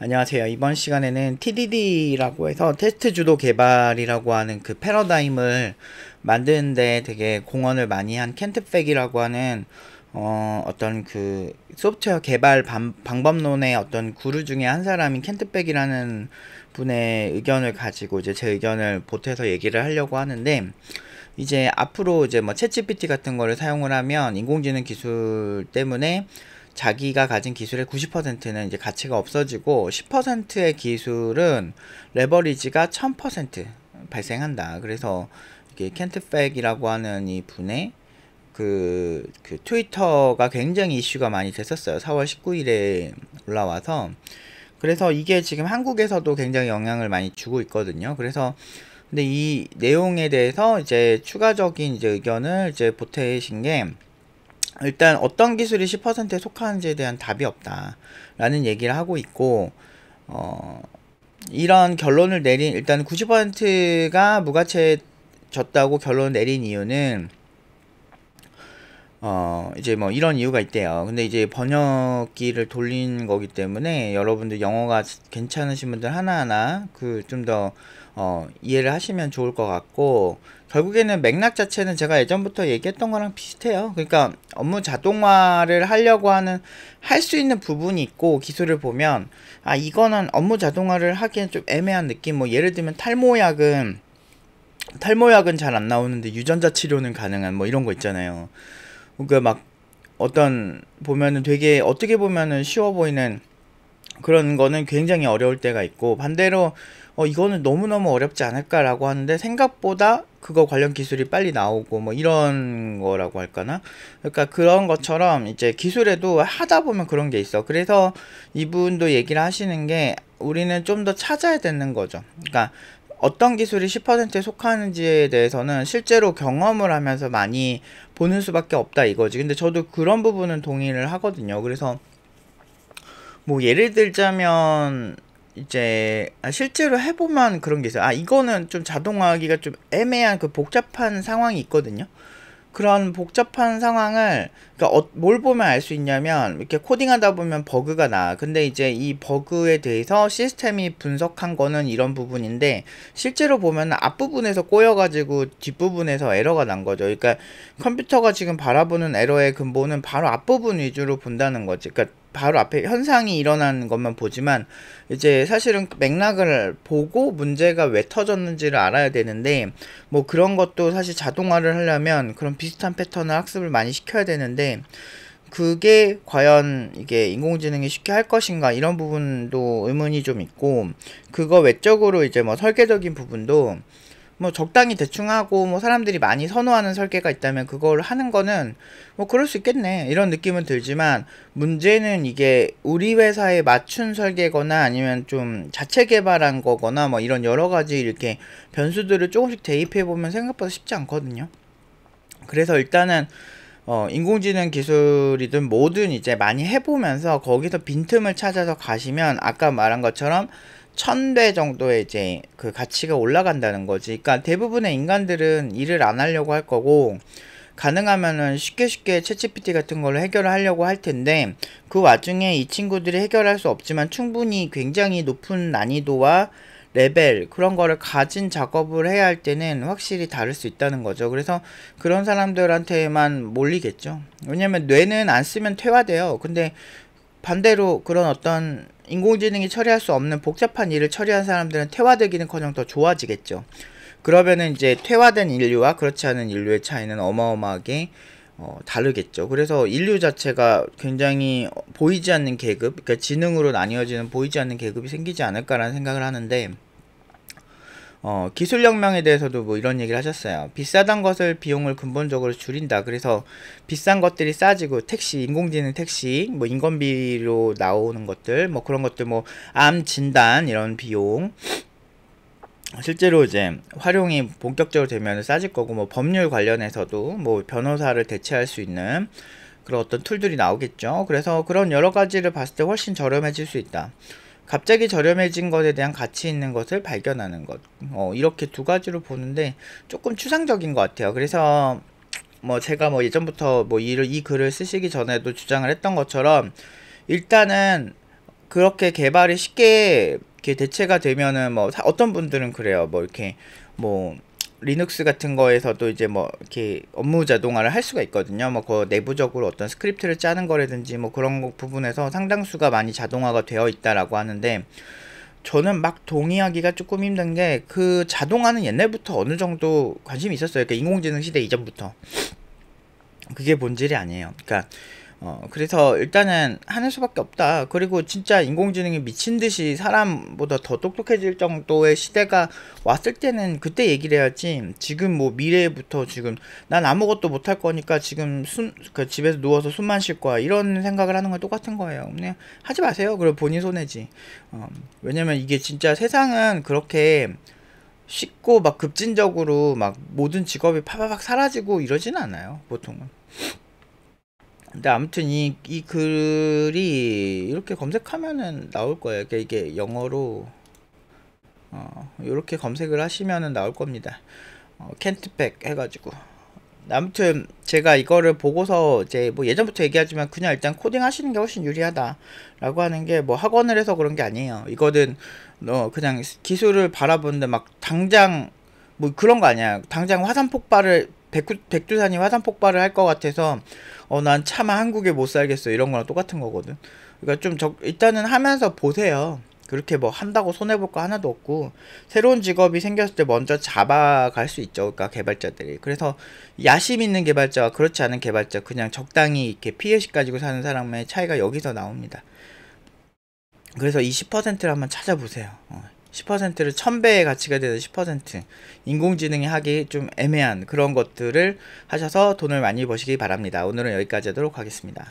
안녕하세요. 이번 시간에는 TDD라고 해서 테스트 주도 개발이라고 하는 그 패러다임을 만드는데 되게 공헌을 많이 한 켄트팩이라고 하는 어, 어떤 그 소프트웨어 개발 방, 방법론의 어떤 구루 중에 한 사람인 켄트백이라는 분의 의견을 가지고 이제 제 의견을 보태서 얘기를 하려고 하는데 이제 앞으로 이제 뭐 챗GPT 같은 거를 사용을 하면 인공지능 기술 때문에 자기가 가진 기술의 90%는 이제 가치가 없어지고 10%의 기술은 레버리지가 1000% 발생한다. 그래서 이게 켄트팩이라고 하는 이 분의 그, 그 트위터가 굉장히 이슈가 많이 됐었어요. 4월 19일에 올라와서. 그래서 이게 지금 한국에서도 굉장히 영향을 많이 주고 있거든요. 그래서 근데 이 내용에 대해서 이제 추가적인 이제 의견을 이제 보태신 게 일단 어떤 기술이 10%에 속하는지에 대한 답이 없다라는 얘기를 하고 있고 어, 이런 결론을 내린 일단 90%가 무가채 졌다고 결론을 내린 이유는 어, 이제 뭐 이런 이유가 있대요. 근데 이제 번역기를 돌린 거기 때문에 여러분들 영어가 괜찮으신 분들 하나하나 그 좀 더 어, 이해를 하시면 좋을 것 같고 결국에는 맥락 자체는 제가 예전부터 얘기했던 거랑 비슷해요. 그러니까 업무 자동화를 하려고 하는 할 수 있는 부분이 있고 기술을 보면 아 이거는 업무 자동화를 하기엔 좀 애매한 느낌. 뭐 예를 들면 탈모약은 탈모약은 잘 안 나오는데 유전자 치료는 가능한 뭐 이런 거 있잖아요. 그러니까 막 어떤 보면은 되게 어떻게 보면은 쉬워 보이는 그런 거는 굉장히 어려울 때가 있고 반대로 어 이거는 너무너무 어렵지 않을까라고 하는데 생각보다 그거 관련 기술이 빨리 나오고 뭐 이런 거라고 할까나 그러니까 그런 것처럼 이제 기술에도 하다 보면 그런 게 있어 그래서 이분도 얘기를 하시는 게 우리는 좀 더 찾아야 되는 거죠 그러니까 어떤 기술이 10%에 속하는지에 대해서는 실제로 경험을 하면서 많이 보는 수밖에 없다 이거지. 근데 저도 그런 부분은 동의를 하거든요. 그래서 뭐 예를 들자면 이제 아, 실제로 해보면 그런 게 있어요. 아 이거는 좀 자동화하기가 좀 애매한 그 복잡한 상황이 있거든요. 그런 복잡한 상황을 그러니까 어, 뭘 보면 알 수 있냐면 이렇게 코딩하다 보면 버그가 나. 근데 이제 이 버그에 대해서 시스템이 분석한 거는 이런 부분인데 실제로 보면 앞부분에서 꼬여가지고 뒷부분에서 에러가 난 거죠. 그러니까 컴퓨터가 지금 바라보는 에러의 근본은 바로 앞부분 위주로 본다는 거지. 그러니까 바로 앞에 현상이 일어난 것만 보지만 이제 사실은 맥락을 보고 문제가 왜 터졌는지를 알아야 되는데 뭐 그런 것도 사실 자동화를 하려면 그런 비슷한 패턴을 학습을 많이 시켜야 되는데 그게 과연 이게 인공지능이 쉽게 할 것인가 이런 부분도 의문이 좀 있고 그거 외적으로 이제 뭐 설계적인 부분도 뭐 적당히 대충 하고 뭐 사람들이 많이 선호하는 설계가 있다면 그걸 하는 거는 뭐 그럴 수 있겠네 이런 느낌은 들지만 문제는 이게 우리 회사에 맞춘 설계거나 아니면 좀 자체 개발한 거거나 뭐 이런 여러 가지 이렇게 변수들을 조금씩 대입해 보면 생각보다 쉽지 않거든요 그래서 일단은 어, 인공지능 기술이든 뭐든 이제 많이 해보면서 거기서 빈틈을 찾아서 가시면 아까 말한 것처럼 천배 정도의 이제 그 가치가 올라간다는 거지. 그러니까 대부분의 인간들은 일을 안 하려고 할 거고 가능하면은 쉽게 쉽게 챗 g 피티 같은 걸로 해결을 하려고 할 텐데 그 와중에 이 친구들이 해결할 수 없지만 충분히 굉장히 높은 난이도와 레벨 그런 거를 가진 작업을 해야 할 때는 확실히 다를 수 있다는 거죠. 그래서 그런 사람들한테만 몰리겠죠. 왜냐면 뇌는 안 쓰면 퇴화돼요. 근데 반대로 그런 어떤 인공지능이 처리할 수 없는 복잡한 일을 처리한 사람들은 퇴화되기는커녕 더 좋아지겠죠. 그러면은 이제 퇴화된 인류와 그렇지 않은 인류의 차이는 어마어마하게 어, 다르겠죠. 그래서 인류 자체가 굉장히 보이지 않는 계급, 그러니까 지능으로 나뉘어지는 보이지 않는 계급이 생기지 않을까라는 생각을 하는데 어, 기술 혁명에 대해서도 뭐 이런 얘기를 하셨어요. 비싸던 것을 비용을 근본적으로 줄인다. 그래서 비싼 것들이 싸지고 택시, 인공지능 택시, 뭐 인건비로 나오는 것들, 뭐 그런 것들, 뭐 암 진단 이런 비용. 실제로 이제 활용이 본격적으로 되면 싸질 거고 뭐 법률 관련해서도 뭐 변호사를 대체할 수 있는 그런 어떤 툴들이 나오겠죠. 그래서 그런 여러 가지를 봤을 때 훨씬 저렴해질 수 있다. 갑자기 저렴해진 것에 대한 가치 있는 것을 발견하는 것. 어, 이렇게 두 가지로 보는데 조금 추상적인 것 같아요. 그래서 뭐 제가 뭐 예전부터 뭐 이를 이 글을 쓰시기 전에도 주장을 했던 것처럼 일단은 그렇게 개발이 쉽게 이렇게 대체가 되면은 뭐 어떤 분들은 그래요. 뭐 이렇게 뭐 리눅스 같은 거에서도 이제 뭐 이렇게 업무 자동화를 할 수가 있거든요. 뭐 그 내부적으로 어떤 스크립트를 짜는 거라든지 뭐 그런 부분에서 상당수가 많이 자동화가 되어 있다라고 하는데 저는 막 동의하기가 조금 힘든 게 그 자동화는 옛날부터 어느 정도 관심이 있었어요. 그러니까 인공지능 시대 이전부터. 그게 본질이 아니에요. 그러니까 어, 그래서 일단은 하는 수밖에 없다. 그리고 진짜 인공지능이 미친 듯이 사람보다 더 똑똑해질 정도의 시대가 왔을 때는 그때 얘기를 해야지. 지금 뭐 미래부터 지금 난 아무것도 못할 거니까 지금 숨, 그 집에서 누워서 숨만 쉴 거야. 이런 생각을 하는 건 똑같은 거예요. 그냥 하지 마세요. 그럼 본인 손해지. 어, 왜냐면 이게 진짜 세상은 그렇게 쉽고 막 급진적으로 막 모든 직업이 파바박 사라지고 이러진 않아요. 보통은. 근데 아무튼 이, 이 글이 이렇게 검색하면은 나올 거예요. 이게, 이게 영어로 어, 이렇게 검색을 하시면은 나올 겁니다. 어, 캔트백 해가지고 아무튼 제가 이거를 보고서 이제 뭐 예전부터 얘기하지만 그냥 일단 코딩 하시는 게 훨씬 유리하다라고 하는 게 뭐 학원을 해서 그런 게 아니에요. 이거는 어 그냥 기술을 바라보는데 막 당장 뭐 그런 거 아니야. 당장 화산 폭발을 백구, 백두산이 화산 폭발을 할 것 같아서 어 난 차마 한국에 못 살겠어 이런 거랑 똑같은 거거든. 그러니까 좀 적, 일단은 하면서 보세요. 그렇게 뭐 한다고 손해볼 거 하나도 없고 새로운 직업이 생겼을 때 먼저 잡아갈 수 있죠 그러니까 개발자들이 그래서 야심 있는 개발자와 그렇지 않은 개발자 그냥 적당히 이렇게 피해식 가지고 사는 사람의 차이가 여기서 나옵니다 그래서 20%를 한번 찾아보세요 어. 10%를 1000배의 가치가 되는 10% 인공지능이 하기 좀 애매한 그런 것들을 하셔서 돈을 많이 버시기 바랍니다. 오늘은 여기까지 하도록 하겠습니다.